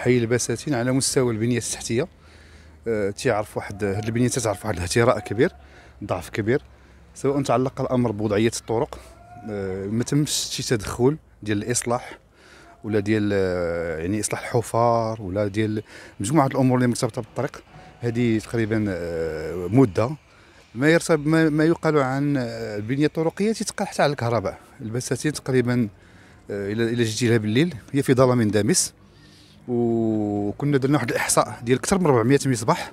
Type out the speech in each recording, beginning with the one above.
حي البساتين على مستوى البنيه التحتيه أه، تيعرف واحد هذه البنيه تتعرف واحد الاهتراء كبير ضعف كبير سواء تعلق الامر بوضعيه الطرق أه، ما تمش شي تدخل ديال الاصلاح ولا ديال أه، يعني اصلاح الحفار ولا ديال مجموعه الامور اللي مرتبطه بالطريق هذه تقريبا مده ما يرتب ما, يقال عن البنيه الطرقيه تتقال حتى على الكهرباء البساتين تقريبا الى الى جيتي لها بالليل هي في ظلام دامس وكنا درنا واحد الاحصاء ديال اكثر من 400 مصباح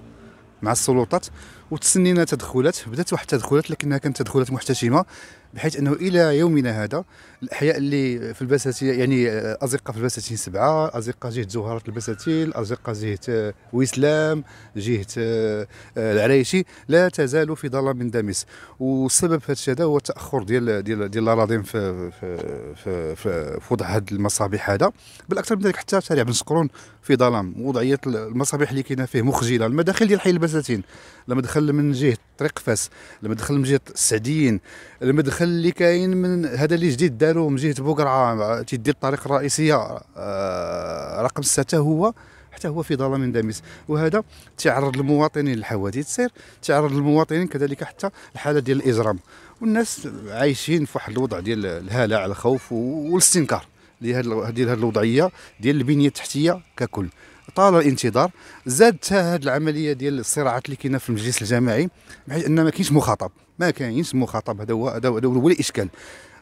مع السلطات وتسنينا تدخلات بدات واحد التدخلات لكنها كانت تدخلات محتشمه بحيث انه الى يومنا هذا الاحياء اللي في البساتين يعني ازقه في البساتين سبعه ازقه جهه زهره البساتين ازقه جهه آه، ويسلام جهه آه، آه، العريشي لا تزال في ظلام دامس والسبب في هذا هو التاخر ديال ديال ديال الاراضين في في في, في, وضع هذه المصابيح هذا بالاكثر من ذلك حتى شارع بن سقرون في ظلام وضعيه المصابيح اللي كاينه فيه مخجله المداخل ديال حي البساتين دخل المدخل من جهه طريق فاس المدخل من جهه السعديين المدخل اللي كاين من هذا اللي جديد داروا من جهه بوقرعه تيدي الطريق الرئيسيه آه، رقم 6 هو حتى هو في ظلام دامس وهذا تعرض المواطنين للحوادث سير تعرض المواطنين كذلك حتى الحاله ديال الاجرام والناس عايشين في واحد الوضع ديال الهلع الخوف والاستنكار ديال هذه الوضعيه ديال البنيه التحتيه ككل طال الانتظار زاد هذه العمليه ديال الصراعات اللي كاينه في المجلس الجماعي بحيث ان ما كاينش مخاطب ما كاينش مخاطب هذا هو هذا هو الاشكال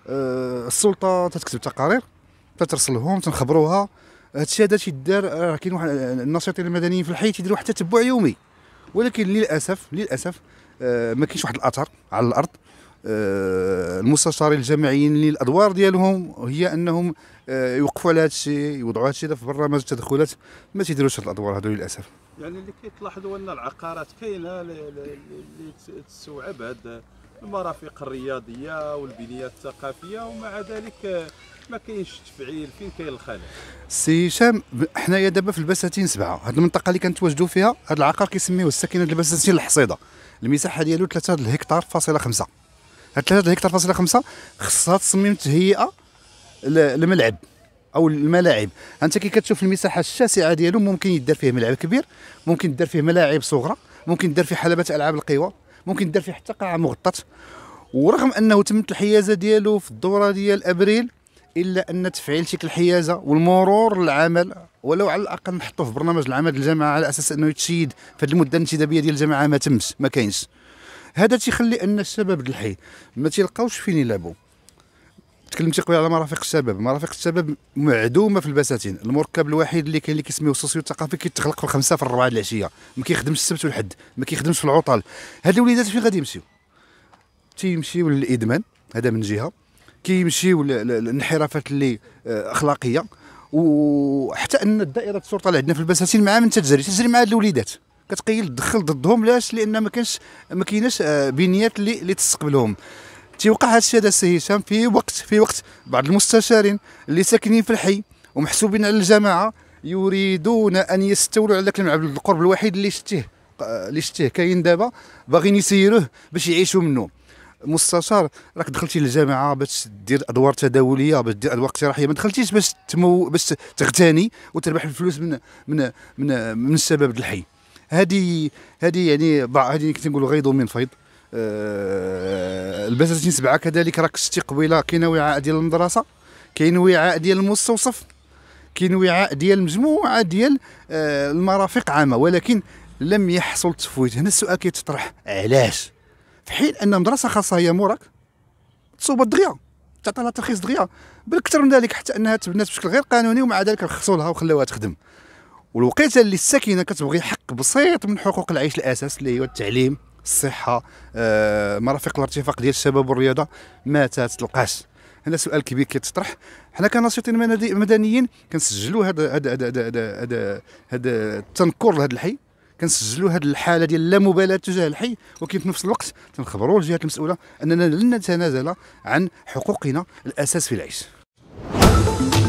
أه السلطه تتكتب تقارير تترسلهم تنخبروها هادشي هذا تيدار راه كاين واحد الناشطين المدنيين في الحي تيديروا حتى تتبع يومي ولكن للاسف للاسف أه ما كاينش واحد الاثر على الارض أه المستشارين الجماعيين اللي الادوار ديالهم هي انهم آه، يوقفوا على هذا الشيء يوضعوا هذا الشيء في برنامج التدخلات ما تيديروش هذه الادوار هذو للاسف يعني اللي كيتلاحظوا ان العقارات كاينه اللي تستوعب هذا المرافق الرياضيه والبنيه الثقافيه ومع ذلك ما كاينش تفعيل فين كاين الخلل سي هشام حنايا دابا في البساتين سبعه هذه المنطقه اللي كنتواجدوا فيها هذا العقار كيسميوه السكنه البساتين الحصيده المساحه ديالو 3 هكتار فاصله 5 هاد 3 هكتار فاصله 5 خصها تصميم تهيئه الملعب او الملاعب انت كي كتشوف المساحه الشاسعه ديالو ممكن يدار فيه ملعب كبير ممكن يدار فيه ملاعب صغرى ممكن يدار فيه حلبات العاب القوى ممكن يدار فيه حتى قاعه مغطاه ورغم انه تمت الحيازه ديالو في الدوره ديال ابريل الا ان تفعيل تلك الحيازه والمرور للعمل ولو على الاقل نحطوه في برنامج العمل الجامعه على اساس انه يتشيد في هذه المده الانتدابيه ديال الجامعه ما تمش ما كاينش هذا تيخلي ان الشباب الحي ما تيلقاوش فين يلعبوا تكلمتي قبل على مرافق الشباب مرافق الشباب معدومه في البساتين المركب الوحيد اللي كاين اللي كيسميو السوسيو الثقافي كيتخلق في الخمسه في الربعه العشيه ما كيخدمش السبت والحد ما كيخدمش في العطل هاد الوليدات فين غادي يمشيو تيمشيو للادمان هذا من جهه كيمشيو للانحرافات اللي آه، اخلاقيه وحتى ان دائره السلطه اللي عندنا في البساتين مع من تتجري تجري مع هاد الوليدات كتقيل تدخل ضدهم لاش لان ما كانش ما كايناش آه، بنيات اللي تستقبلهم تيوقع هذا الشيء هذا السي هشام في وقت في وقت بعض المستشارين اللي ساكنين في الحي ومحسوبين على الجماعه يريدون ان يستولوا على ذاك المعبد القرب الوحيد اللي شتيه اللي شتيه كاين دابا باغيين يسيروه باش يعيشوا منه مستشار راك دخلتي للجامعه باش دير ادوار تداوليه باش دير ادوار اقتراحيه ما دخلتيش باش تمو باش تغتني وتربح الفلوس من من من, من الشباب الحي هذه هذه يعني هذه كنت نقولوا غيض من فيض آه، البساتين سبعه كذلك راك شتي قبيله كاين وعاء ديال المدرسه كاين وعاء ديال المستوصف كاين وعاء ديال مجموعه ديال آه، المرافق عامه ولكن لم يحصل تفويت هنا السؤال كيتطرح علاش في حين ان مدرسه خاصه هي موراك تصوب الدغيا تعطي لها ترخيص دغيا بالكثر من ذلك حتى انها تبنات بشكل غير قانوني ومع ذلك رخصوا لها وخلوها تخدم والوقيته اللي الساكنه كتبغي حق بسيط من حقوق العيش الاساس اللي هو التعليم الصحه آه، مرافق الارتفاق ديال الشباب والرياضه ما تتلقاش هذا سؤال كبير كيتطرح حنا كناشطين مدنيين كنسجلوا هذا هذا هذا هذا هذا التنكر لهذا الحي كنسجلوا هذه الحاله ديال اللامبالاه تجاه الحي ولكن في نفس الوقت تنخبروا الجهات المسؤوله اننا لن نتنازل عن حقوقنا الاساس في العيش